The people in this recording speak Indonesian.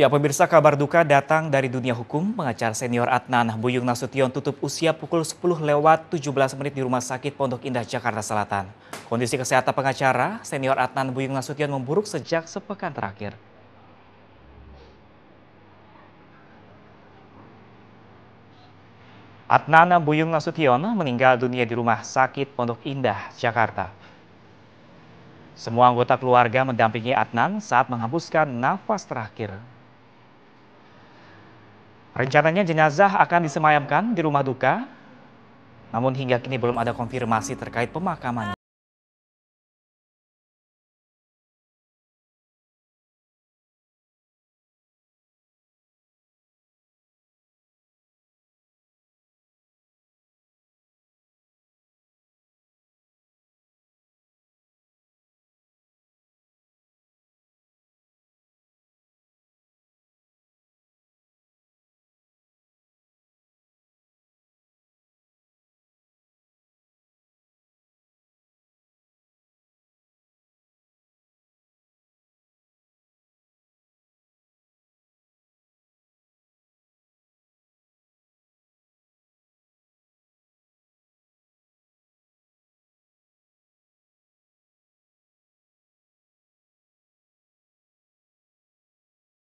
Ya pemirsa kabar duka datang dari dunia hukum. Pengacara senior Adnan Buyung Nasution tutup usia pukul 10 lewat 17 menit di Rumah Sakit Pondok Indah, Jakarta Selatan. Kondisi kesehatan pengacara senior Adnan Buyung Nasution memburuk sejak sepekan terakhir. Adnan Buyung Nasution meninggal dunia di Rumah Sakit Pondok Indah, Jakarta. Semua anggota keluarga mendampingi Adnan saat menghembuskan nafas terakhir Rencananya jenazah akan disemayamkan di rumah duka, namun hingga kini belum ada konfirmasi terkait pemakamannya.